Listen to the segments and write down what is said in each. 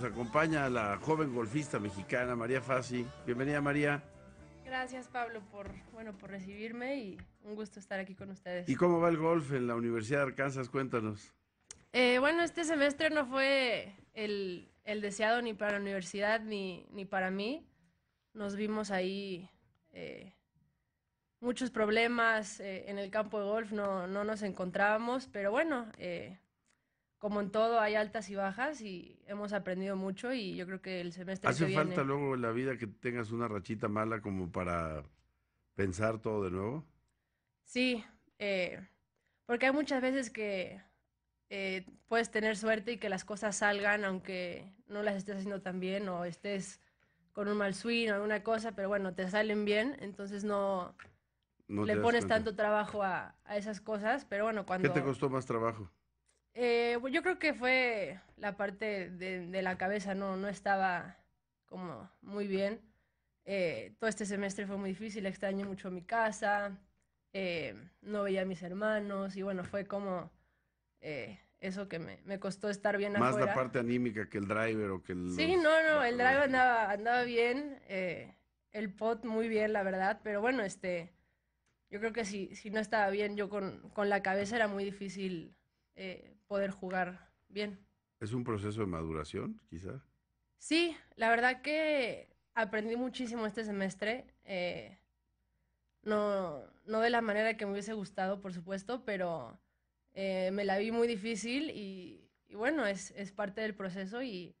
nos acompaña la joven golfista mexicana María Fassi. Bienvenida María. Gracias Pablo por, bueno, por recibirme y un gusto estar aquí con ustedes. ¿Y cómo va el golf en la Universidad de Arkansas? Cuéntanos. Eh, bueno, este semestre no fue el, deseado ni para la universidad ni, ni para mí. Nos vimos ahí eh, muchos problemas eh, en el campo de golf, no, no nos encontrábamos, pero bueno, como en todo, hay altas y bajas y hemos aprendido mucho y yo creo que el semestre Hace falta luego en la vida que tengas una rachita mala como para pensar todo de nuevo. Sí, eh, porque hay muchas veces que eh, puedes tener suerte y que las cosas salgan aunque no las estés haciendo tan bien o estés con un mal swing o alguna cosa, pero bueno, te salen bien, entonces no, le pones tanto trabajo a, a esas cosas, pero bueno, cuando... ¿Qué te costó más trabajo? Eh, pues, yo creo que fue la parte de, la cabeza, no, no estaba como muy bien. Eh, todo este semestre fue muy difícil, extraño mucho mi casa, eh, no veía a mis hermanos y bueno, fue como eh, eso que me, me, costó estar bien Más la parte anímica que el driver o que el... Sí, no, no, el driver andaba, andaba bien, el pot muy bien, la verdad, pero bueno, este, yo creo que si, si no estaba bien yo con, con la cabeza era muy difícil eh, poder jugar bien. ¿Es un proceso de maduración, quizá? Sí, la verdad que aprendí muchísimo este semestre. Eh, no, no de la manera que me hubiese gustado, por supuesto, pero eh, me la vi muy difícil y, bueno, es, es, parte del proceso y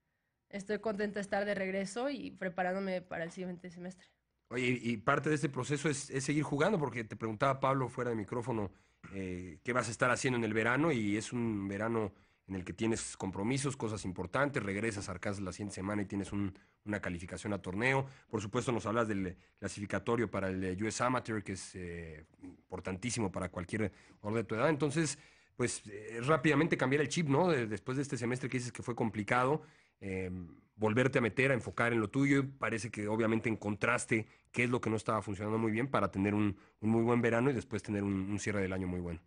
estoy contenta de estar de regreso y preparándome para el siguiente semestre. Oye, y parte de este proceso es, es seguir jugando, porque te preguntaba Pablo fuera de micrófono eh, qué vas a estar haciendo en el verano y es un verano en el que tienes compromisos, cosas importantes, regresas a Arkansas la siguiente semana y tienes una calificación a torneo. Por supuesto, nos hablas del clasificatorio para el US Amateur, que es eh, importantísimo para cualquier orden de tu edad. Entonces, pues eh, rápidamente cambiar el chip, ¿no? Después de este semestre que dices que fue complicado, em, volverte a meter, a enfocar en lo tuyo. Parece que obviamente encontraste qué es lo que no estaba funcionando muy bien para tener un, muy buen verano y después tener un, cierre del año muy bueno.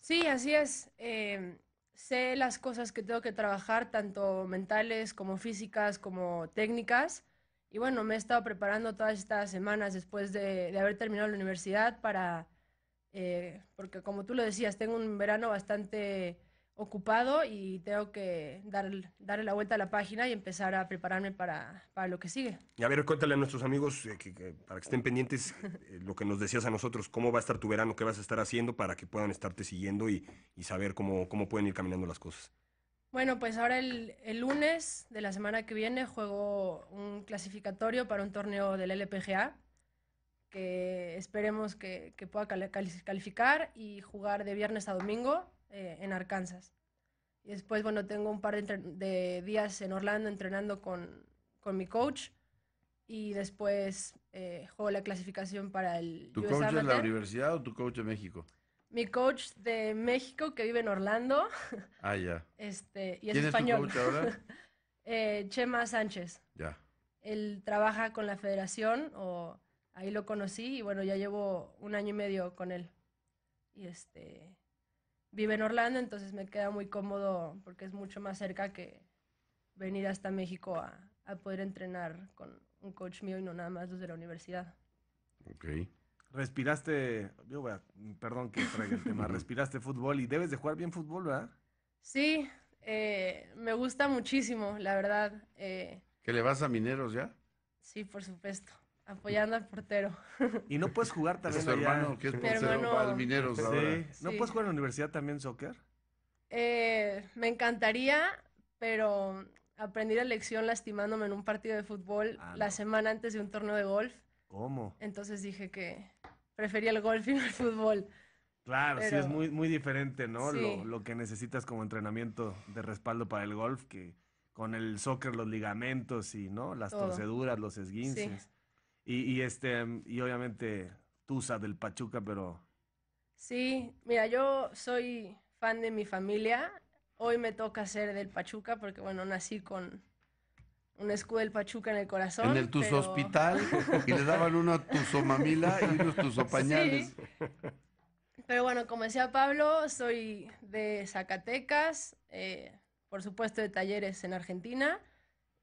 Sí, así es. Em, sé las cosas que tengo que trabajar, tanto mentales como físicas, como técnicas. Y bueno, me he estado preparando todas estas semanas después de, haber terminado la universidad para, eh, porque como tú lo decías, tengo un verano bastante ocupado y tengo que dar, darle la vuelta a la página y empezar a prepararme para, lo que sigue. Y a ver, cuéntale a nuestros amigos, eh, para que estén pendientes, eh, lo que nos decías a nosotros, cómo va a estar tu verano, qué vas a estar haciendo para que puedan estarte siguiendo y, saber cómo, cómo pueden ir caminando las cosas. Bueno, pues ahora el, el, lunes de la semana que viene juego un clasificatorio para un torneo del LPGA que esperemos que, que pueda calificar y jugar de viernes a domingo eh, en Arkansas. Y después, bueno, tengo un par de, días en Orlando entrenando con, con mi coach y después eh, juego la clasificación para el. ¿Tu coach de la universidad o tu coach de México? Mi coach de México que vive en Orlando. Ah, ya. Este, y es español. Es tu eh, Chema Sánchez. Ya. Él trabaja con la federación o Ahí lo conocí y bueno, ya llevo un año y medio con él. Y este, vive en Orlando, entonces me queda muy cómodo porque es mucho más cerca que venir hasta México a, a poder entrenar con un coach mío y no nada más desde la universidad. Ok. Respiraste, yo a, perdón que traiga el tema, respiraste fútbol y debes de jugar bien fútbol, ¿verdad? Sí, eh, me gusta muchísimo, la verdad. Eh. ¿Que le vas a Mineros ya? Sí, por supuesto. Apoyando al portero. Y no puedes jugar también. hermano que es portero, Mineros ¿No puedes jugar en la universidad también soccer? Eh, me encantaría, pero aprendí la lección lastimándome en un partido de fútbol ah, la semana antes de un torneo de golf. ¿Cómo? Entonces dije que prefería el golf y no el fútbol. Claro, sí, es muy, muy diferente, ¿no? Lo, que necesitas como entrenamiento de respaldo para el golf que con el soccer, los ligamentos y, ¿no? Las torceduras, los esguinces. Y, este, y obviamente Tusa del Pachuca, pero. Sí, mira, yo soy fan de mi familia. Hoy me toca ser del Pachuca porque, bueno, nací con un escudo del Pachuca en el corazón. En el Tuzo Hospital y le daban una Tuzo Mamila y unos Pañales. Pero bueno, como decía Pablo, soy de Zacatecas, eh, por supuesto de talleres en Argentina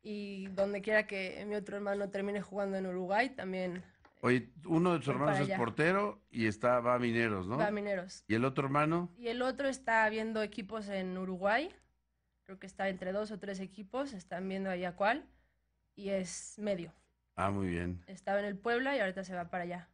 y donde quiera que mi otro hermano termine jugando en Uruguay, también. Oye, uno de tus eh, hermanos es portero y está, va a Mineros, ¿no? Va a Mineros. ¿Y el otro hermano? Y el otro está viendo equipos en Uruguay. Creo que está entre dos o tres equipos. Están viendo allá cuál. Y es medio. Ah, muy bien. Estaba en el Puebla y ahorita se va para allá.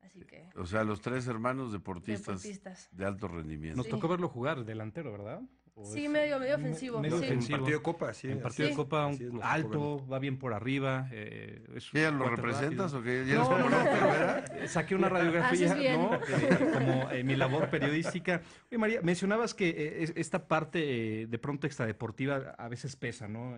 Así que. O sea, los tres hermanos deportistas. De alto rendimiento. Nos tocó verlo jugar, delantero, ¿verdad? Pues, sí, medio, medio ofensivo. En partido de Copa, sí. En partido de Copa, alto, va bien por arriba. ¿Ya eh, lo representas o qué? no, no, saqué una ah, radiografía, ¿no? Eh, como eh, mi labor periodística. Oye, María, mencionabas que esta parte de pronto extradeportiva a veces pesa, ¿no?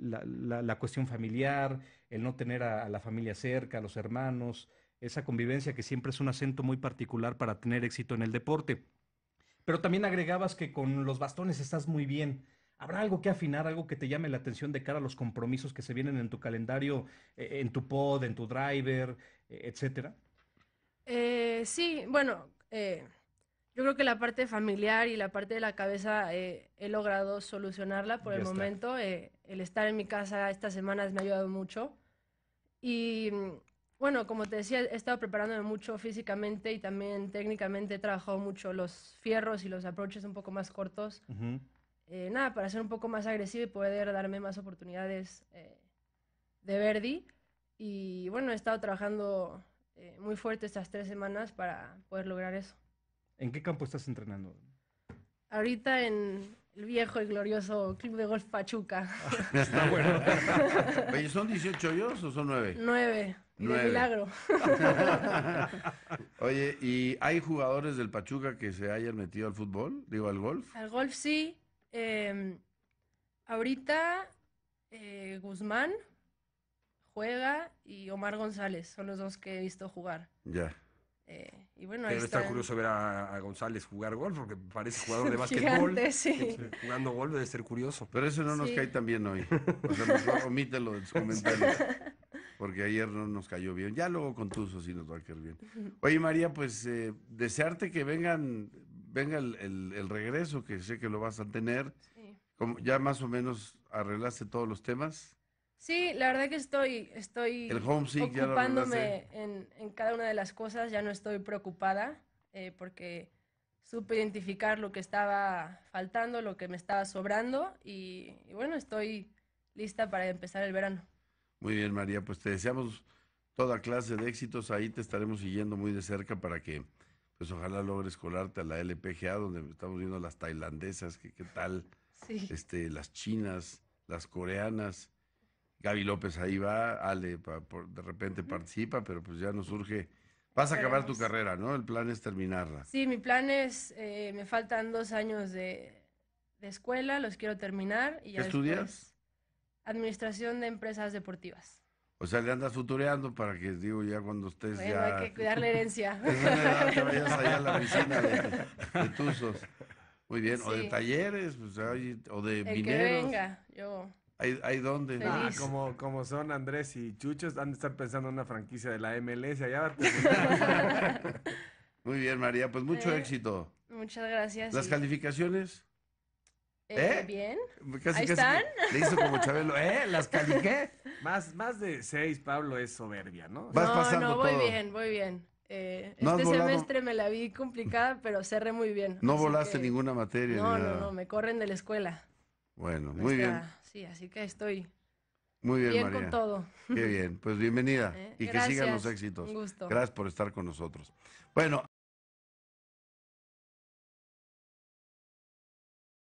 La, cuestión familiar, el no tener a la familia cerca, a los hermanos, esa convivencia que siempre es un acento muy particular para tener éxito en el deporte. Pero también agregabas que con los bastones estás muy bien. ¿Habrá algo que afinar, algo que te llame la atención de cara a los compromisos que se vienen en tu calendario, eh, en tu pod, en tu driver, eh, etcétera? Eh, sí, bueno, yo creo que la parte familiar y la parte de la cabeza he logrado solucionarla por el momento. el estar en mi casa estas semanas me ha ayudado mucho. Y mm, bueno, como te decía, he estado preparándome mucho físicamente y también técnicamente he trabajado mucho los fierros y los aproches un poco más cortos. Eh, nada, para ser un poco más agresivo y poder darme más oportunidades eh, de Verdi. Y bueno, he estado trabajando eh, muy fuerte estas tres semanas para poder lograr eso. ¿En qué campo estás entrenando? Ahorita en el viejo y glorioso Club de Golf Pachuca. Está bueno. ¿Son 18 hoyos o son 9? 9 milagro. Oye, ¿y hay jugadores del Pachuca que se hayan metido al fútbol? Digo, al golf. Al golf sí. Em, ahorita eh, Guzmán juega y Omar González son los dos que he visto jugar. Ya. Eh, y bueno, Pero está curioso ver a, González jugar golf, porque parece jugador de básquetbol. Jugando golf debe ser curioso. Pero eso no nos cae tan bien hoy. O sea, mejor de sus comentarios porque ayer no nos cayó bien. Ya luego con tus sí nos va a caer bien. Oye, María, pues eh, desearte que vengan, venga el, regreso, que sé que lo vas a tener. Como, ¿Ya más o menos arreglaste todos los temas? Sí, la verdad que estoy, estoy el ocupándome en, en, cada una de las cosas. Ya no estoy preocupada eh, porque supe identificar lo que estaba faltando, lo que me estaba sobrando y bueno, estoy lista para empezar el verano. Muy bien, María, pues te deseamos toda clase de éxitos. Ahí te estaremos siguiendo muy de cerca para que, pues ojalá logres colarte a la LPGA, donde estamos viendo las tailandesas, que qué tal, sí. este, las chinas, las coreanas. Gaby López ahí va, Ale por, de repente participa, pero pues ya nos surge. Vas a acabar tu carrera, ¿no? El plan es terminarla. Sí, mi plan es, eh, me faltan dos años de, escuela, los quiero terminar. Y ya estudias? Administración de Empresas Deportivas. O sea, le andas futureando para que, digo, ya cuando estés ya... hay que cuidar la herencia. Muy bien, o de talleres, pues, o de El Que venga, yo... ¿Hay, dónde? Ah, como, son Andrés y Chuchos, han de estar pensando en una franquicia de la MLS allá. Muy bien, María, pues mucho éxito. Muchas gracias. ¿Las calificaciones? Eh, ¿Eh? ¿Bien? Ahí están. Le hizo como Chabelo, ¿eh? ¿Las caliqué? más, más de seis, Pablo, es soberbia, ¿no? no, no, voy bien, voy bien. Eh, este semestre me la vi complicada, pero cerré muy bien. No volaste ninguna materia. No, no, no, me corren de la escuela. Bueno, muy bien. Sí, así que estoy muy bien, con todo. Qué bien, pues bienvenida eh, y que sigan los éxitos. Un gusto. Gracias por estar con nosotros. Bueno,